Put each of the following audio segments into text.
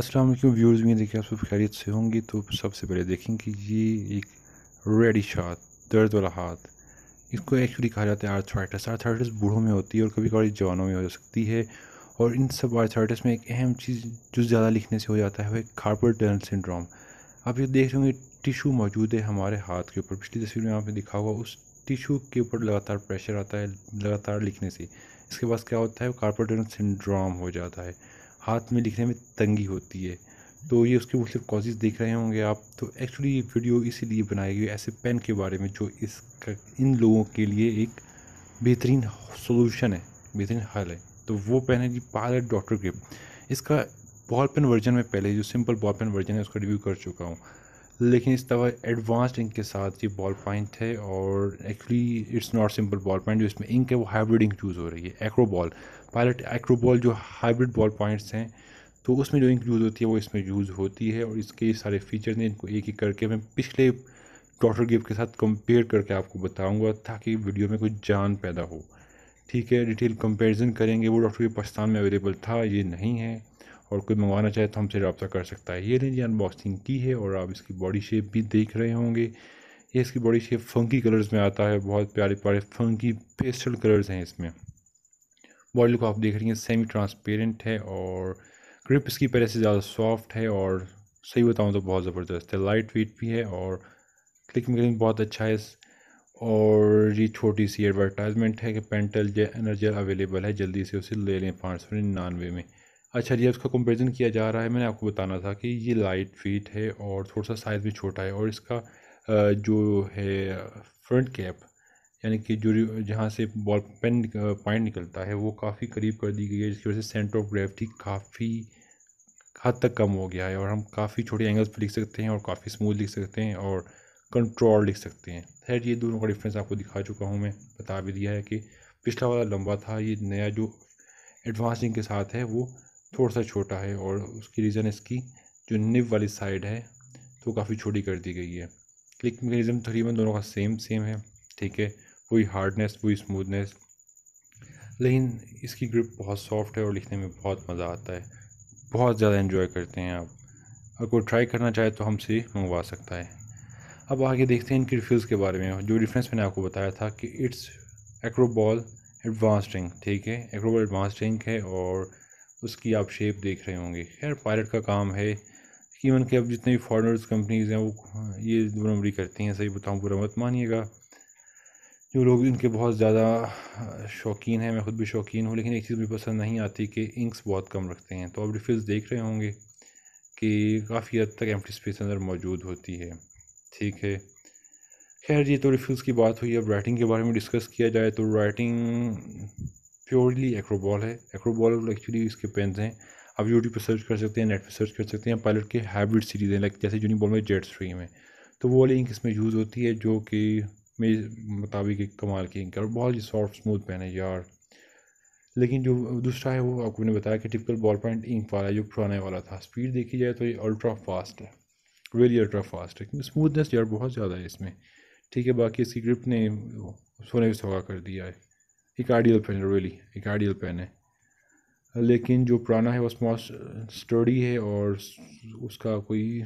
السلام علیکم ویورز میں دیکھیں آپ سب خیریت سے ہوں گی تو سب سے پہلے دیکھیں کہ یہ ایک ریڈی ہاتھ درد والا ہاتھ اس کو ایکچولی کہا جاتا ہے آرتھرائٹس آرتھرائٹس بوڑھوں میں ہوتی ہے اور کبھی کبھی جوانوں میں ہو سکتی ہے اور ان سب آرتھرائٹس میں ایک اہم چیز جو زیادہ لکھنے سے ہو جاتا ہے وہ کارپوٹین سنڈروم آپ یہ دیکھ رہے ہوں گے ٹیشو موجود ہے ہمارے ہاتھ کے اوپر پچھلی تصویر میں آپ نے دکھا ہوا اس ٹیشو کے اوپر لگاتار پریشر آتا ہے لگاتار لکھنے سے اس کے بعد کیا ہوتا ہے کارپرٹین سنڈروم ہو جاتا ہے ہاتھ میں لکھنے میں تنگی ہوتی ہے تو یہ اس کے مختلف کازز دیکھ رہے ہوں گے آپ تو ایکچولی یہ ویڈیو اسی لیے بنائی گئی ایسے پین کے بارے میں جو اس کا ان لوگوں کے لیے ایک بہترین سولوشن ہے بہترین حل ہے تو وہ پین ہے جی پائلٹ ڈاکٹر گرپ اس کا بال پین ورژن میں پہلے جو سمپل بال پین ورژن ہے اس کا ریویو کر چکا ہوں لیکن اس طرح ایڈوانسڈ انک کے ساتھ یہ بال پوائنٹ ہے اور actually it's not simple ball point جو اس میں انک ہے وہ انک چوز ہو رہی ہے Acro ball Pilot Acro ball جو ہائیبرڈ بال پوائنٹس ہیں تو اس میں جو انکیوز ہوتی ہے وہ اس میں یوز ہوتی ہے اور اس کے سارے فیچرز ہیں ان کو ایک ایک کر کے میں پچھلے ڈاٹر گیف کے ساتھ کمپیئر کر کے آپ کو بتاؤں گا تاکہ ویڈیو میں کوئی جان پیدا ہو ٹھیک ہے ڈیٹیل کمپیریزن کریں گے وہ ڈاکٹر کی پاکستان میں اویلیبل تھا یہ نہیں ہے اور کوئی منگوانا چاہے تو ہم سے رابطہ کر سکتا ہے یہ نہیں جی انباکسنگ کی ہے اور آپ اس کی باڈی شیپ بھی دیکھ رہے ہوں گے یہ اس کی باڈی شیپ فنکی کلرز میں آتا ہے بہت پیارے پیارے فنکی پیسٹل کلرز ہیں اس میں باڈی لک آپ دیکھ رہی ہیں سیمی ٹرانسپیرنٹ ہے اور گرپ اس کی پہلے سے زیادہ سافٹ ہے اور صحیح بتاؤں تو بہت زبردست ہے لائٹ ویٹ بھی ہے اور کلک کلنگ بہت اچھا ہے اور یہ چھوٹی سی ایڈورٹائزمنٹ ہے کہ پینٹل جے انرجر اویلیبل ہے جلدی سے اسے لے لیں پانچ سو ننانوے میں اچھا جی اس کا کمپیریزن کیا جا رہا ہے میں نے آپ کو بتانا تھا کہ یہ لائٹ ویٹ ہے اور تھوڑا سا سائز بھی چھوٹا ہے اور اس کا جو ہے فرنٹ کیپ یعنی کہ جو جہاں سے بال پین پوائنٹ نکلتا ہے وہ کافی قریب کر دی گئی ہے جس کی وجہ سے سینٹر آف گریوٹی کافی حد تک کم ہو گیا ہے اور ہم کافی چھوٹے اینگلس پہ لکھ سکتے ہیں اور کافی اسموتھ لکھ سکتے ہیں اور کنٹرول لکھ سکتے ہیں خیر یہ دونوں کا ڈفرینس آپ کو دکھا چکا ہوں میں بتا بھی دیا ہے کہ پچھلا والا لمبا تھا یہ نیا جو ایڈوانسنگ کے ساتھ ہے وہ تھوڑا سا چھوٹا ہے اور اس کی ریزن اس کی جو نب والی سائڈ ہے تو کافی چھوٹی کر دی گئی ہے کلک میکنیزم تقریباً دونوں کا سیم سیم ہے ٹھیک ہے وہی ہارڈنیس وہی اسموتھنیس لیکن اس کی گرپ بہت سافٹ ہے اور لکھنے میں بہت مزہ آتا ہے بہت زیادہ انجوائے کرتے ہیں آپ اگر کوئی ٹرائی کرنا چاہے تو ہم سے منگوا سکتا ہے اب آگے دیکھتے ہیں ان کی ریفیوز کے بارے میں جو ڈفرینس میں نے آپ کو بتایا تھا کہ it's Acro ball advance ink ٹھیک ہے ایکرو بال ایڈوانس ڈنک ہے اور اس کی آپ شیپ دیکھ رہے ہوں گے خیر پائلٹ کا کام ہے ایون کہ اب جتنے بھی فارنرز کمپنیز ہیں وہ یہ کرتے ہیں صحیح بتاؤں پورا مت مانیے گا جو لوگ ان کے بہت زیادہ شوقین ہیں میں خود بھی شوقین ہوں لیکن ایک چیز مجھے پسند نہیں آتی کہ انکس بہت کم رکھتے ہیں تو آپ ریفلز دیکھ رہے ہوں گے کہ کافی حد تک ایمٹی اسپیس اندر موجود ہوتی ہے ٹھیک ہے خیر یہ جی، تو ریفلز کی بات ہوئی اب رائٹنگ کے بارے میں ڈسکس کیا جائے تو رائٹنگ پیورلی ایکروبال ہے ایکروبال ایکچولی اس کے پینز ہیں آپ یوٹیوب پہ سرچ کر سکتے ہیں نیٹ پہ سرچ کر سکتے ہیں پائلٹ کے ہائبریڈ سیریز ہیں لائک جیسے جنگ بول میں جیٹ سٹریم ہے تو وہ والی انک اس میں یوز ہوتی ہے جو کہ میرے مطابق ایک کمال کی انکر بال یہ سافٹ اسموتھ پین ہے یار لیکن جو دوسرا ہے وہ آپ کو نے بتایا کہ ٹپکل بال پوائنٹ انک والا جو پرانے والا تھا اسپیڈ دیکھی جائے تو یہ الٹرا فاسٹ ہے رویلی الٹرا فاسٹ ہے اسموتھنیس یار بہت زیادہ ہے اس میں ٹھیک ہے باقی اس کی گرپ نے سونے بھی سوگا کر دیا ہے ایک آئیڈیل پین ہے رویلی ایک آئیڈیل پین ہے لیکن جو پرانا ہے وہ اسمال اسٹورڈی ہے اور اس کا کوئی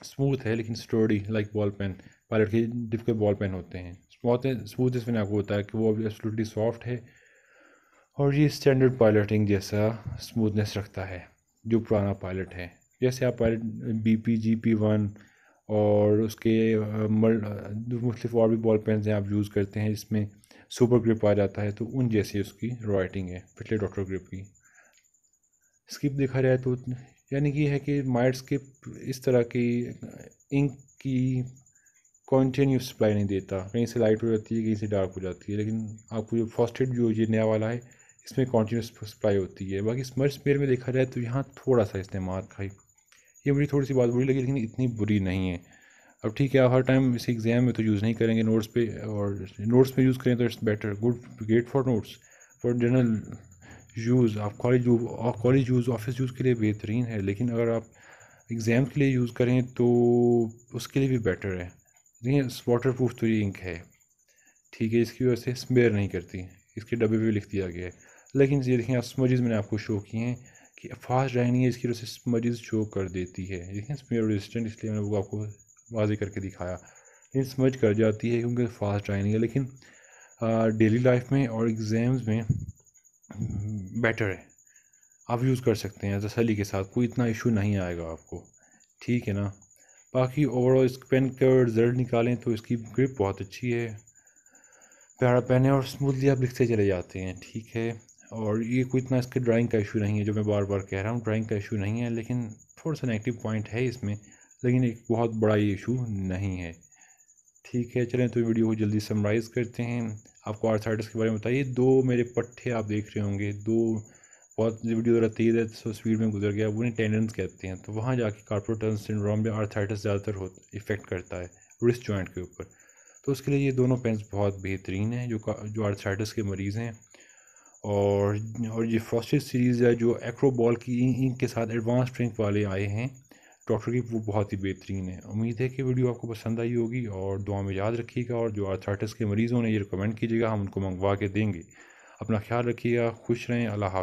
اسموتھ ہے لیکن sturdy like ball pen Pilot کے ڈفکل بال پین ہوتے ہیں بہت اسموتھنیس اس آپ کو ہوتا ہے کہ وہ ایبسلوٹلی سافٹ ہے اور یہ اسٹینڈرڈ پائلٹنگ جیسا اسموتھنیس رکھتا ہے جو پرانا پائلٹ ہے جیسے آپ Pilot B P G P one اور اس کے مل مختلف اور بھی بال پینز ہیں آپ یوز کرتے ہیں جس میں سپر گرپ آ جاتا ہے تو ان جیسی اس کی رائٹنگ ہے پچھلے ڈاکٹر گرپ کی اسکپ دیکھا جائے تو یعنی کہ یہ ہے کہ مائٹ اسکپ اس طرح کی انک کی کنٹینیوس سپلائی نہیں دیتا کہیں سے لائٹ ہو جاتی ہے کہیں سے ڈارک ہو جاتی ہے لیکن آپ کو جو فاسٹیڈ جو یہ نیا والا ہے اس میں کنٹینیوس سپلائی ہوتی ہے باقی اسمرچ میئر میں دیکھا جائے تو یہاں تھوڑا سا استعمال کا یہ مجھے تھوڑی سی بات بری لگی لیکن اتنی بری نہیں ہے اب ٹھیک ہے آپ ہر ٹائم اسے ایگزام میں تو یوز نہیں کریں گے نوٹس پہ اور نوٹس میں یوز کریں تو it's better good get for notes for general use آپ college college use office use کے لیے بہترین ہے لیکن اگر آپ ایگزام کے لیے یوز کریں تو اس کے لیے بھی بیٹر ہے دیکھیے واٹر پروف تو یہ انک ہے ٹھیک ہے اس کی وجہ سے اسمیئر نہیں کرتی اس کے ڈبے بھی لکھ دیا گیا ہے لیکن یہ دیکھیں اسمجز میں نے آپ کو شو کی ہیں کہ فاسٹ ڈرائنگ ہے اس کی وجہ سے اسمجز شو کر دیتی ہے دیکھیں اسمیئر ریزسٹنٹ اس لیے میں نے وہ آپ کو واضح کر کے دکھایا لیکن سمجھ کر جاتی ہے کیونکہ فاسٹ ڈرائنگ ہے لیکن ڈیلی لائف میں اور ایگزامز میں بیٹر ہے آپ یوز کر سکتے ہیں تسلی کے ساتھ کوئی اتنا ایشو نہیں آئے گا آپ کو ٹھیک ہے نا باقی اوور آل اس کے پین کا رزلٹ نکالیں تو اس کی گرپ بہت اچھی ہے پیارا پین ہے اور اسموتھلی آپ لکھتے چلے جاتے ہیں ٹھیک ہے اور یہ کوئی اتنا اس کے ڈرائنگ کا ایشو نہیں ہے جو میں بار بار کہہ رہا ہوں ڈرائنگ کا ایشو نہیں ہے لیکن تھوڑا سا نگیٹو پوائنٹ ہے اس میں لیکن ایک بہت بڑا یہ ایشو نہیں ہے ٹھیک ہے چلیں تو ویڈیو کو جلدی سمرائز کرتے ہیں آپ کو آر کے بارے میں بتائیے دو میرے پٹھے آپ دیکھ رہے ہوں گے دو بہت جی ویڈیو ذرا تیز ہے سو اسپیڈ میں گزر گیا وہ انہیں ٹینڈنس کہتے ہیں تو وہاں جا کے کارپروٹن سنڈروم میں آرتھائٹس زیادہ تر ہوتا افیکٹ کرتا ہے رسٹ جوائنٹ کے اوپر تو اس کے لیے یہ دونوں پینس بہت بہترین ہیں جو آرتھائٹس کے مریض ہیں اور اور یہ فاسٹ سیریز ہے جو ایکرو بال کی ان کے ساتھ ایڈوانس ٹرنک والے آئے ہیں ڈاکٹر کی وہ بہت ہی بہترین ہے امید ہے کہ ویڈیو آپ کو پسند آئی ہوگی اور دعا میں یاد رکھیے گا اور جو آرتھائٹس کے مریضوں نے یہ ریکمینڈ کیجیے گا ہم ان کو منگوا کے دیں گے اپنا خیال رکھیے گا خوش رہیں اللہ حافظ